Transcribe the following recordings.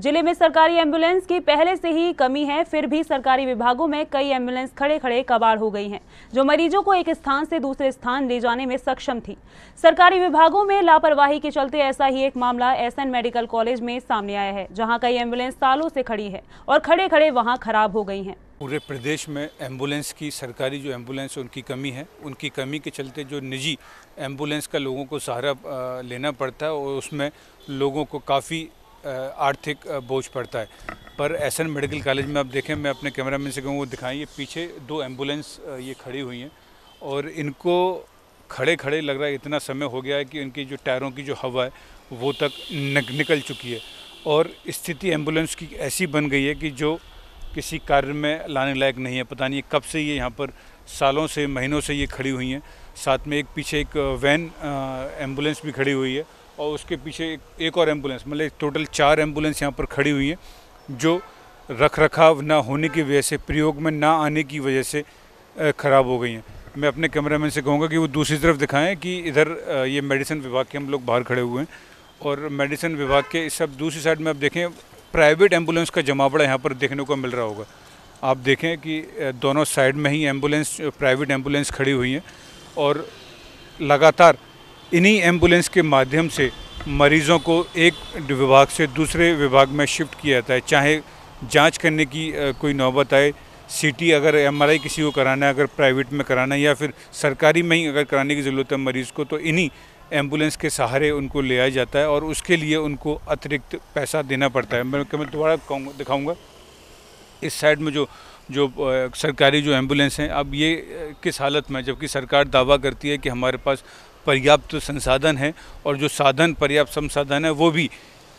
जिले में सरकारी एम्बुलेंस की पहले से ही कमी है फिर भी सरकारी विभागों में कई एम्बुलेंस खड़े खड़े कबाड़ हो गई हैं जो मरीजों को एक स्थान से दूसरे स्थान ले जाने में सक्षम थी सरकारी विभागों में लापरवाही के चलते ऐसा ही एक मामला एसएन मेडिकल कॉलेज में सामने आया है जहां कई एम्बुलेंस सालों से खड़ी है और खड़े खड़े वहाँ खराब हो गई है पूरे प्रदेश में एम्बुलेंस की सरकारी जो एम्बुलेंस उनकी कमी है उनकी कमी के चलते जो निजी एम्बुलेंस का लोगों को सहारा लेना पड़ता है और उसमें लोगों को काफ़ी आर्थिक बोझ पड़ता है पर एसन मेडिकल कॉलेज में आप देखें मैं अपने कैमरा मैन से कहूँ वो दिखाएं ये पीछे दो एम्बुलेंस ये खड़ी हुई हैं और इनको खड़े खड़े लग रहा है इतना समय हो गया है कि इनकी जो टायरों की जो हवा है वो तक निकल चुकी है और स्थिति एम्बुलेंस की ऐसी बन गई है कि जो किसी कार्य में लाने लायक नहीं है पता नहीं कब से ये यहाँ पर सालों से महीनों से ये खड़ी हुई हैं साथ में एक पीछे एक वैन एम्बुलेंस भी खड़ी हुई है और उसके पीछे एक, एक और एम्बुलेंस मतलब टोटल चार एम्बुलेंस यहाँ पर खड़ी हुई हैं जो रख रखाव ना होने की वजह से प्रयोग में ना आने की वजह से ख़राब हो गई हैं मैं अपने कैमरामैन से कहूँगा कि वो दूसरी तरफ दिखाएं कि इधर ये मेडिसिन विभाग के हम लोग बाहर खड़े हुए हैं और मेडिसिन विभाग के सब दूसरी साइड में आप देखें प्राइवेट एम्बुलेंस का जमावड़ा यहाँ पर देखने को मिल रहा होगा आप देखें कि दोनों साइड में ही एम्बुलेंस प्राइवेट एम्बुलेंस खड़ी हुई हैं और लगातार इन्हीं एम्बुलेंस के माध्यम से मरीज़ों को एक विभाग से दूसरे विभाग में शिफ्ट किया जाता है चाहे जांच करने की कोई नौबत आए सीटी अगर एमआरआई किसी को कराना है अगर प्राइवेट में कराना है या फिर सरकारी में ही अगर कराने की ज़रूरत है मरीज़ को तो इन्हीं एम्बुलेंस के सहारे उनको ले आया जाता है और उसके लिए उनको अतिरिक्त पैसा देना पड़ता है मैं मैं दोबारा दिखाऊँगा इस साइड में जो जो सरकारी जो एम्बुलेंस हैं अब ये किस हालत में जबकि सरकार दावा करती है कि हमारे पास पर्याप्त संसाधन है और जो साधन पर्याप्त संसाधन है वो भी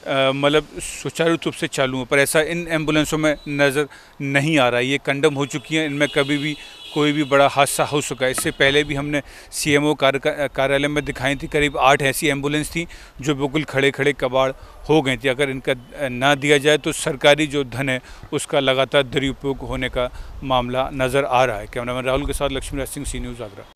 मतलब सुचारू रूप से चालू हो पर ऐसा इन एम्बुलेंसों में नज़र नहीं आ रहा है ये कंडम हो चुकी हैं इनमें कभी भी कोई भी बड़ा हादसा हो सका इससे पहले भी हमने सीएमओ कार्यालय में दिखाई थी करीब आठ ऐसी एम्बुलेंस थी जो बिल्कुल खड़े खड़े कबाड़ हो गई थी अगर इनका ना दिया जाए तो सरकारी जो धन है उसका लगातार दुरुपयोग होने का मामला नज़र आ रहा है कैमरामैन राहुल के साथ लक्ष्मीराज सिंह सी न्यूज़ आगरा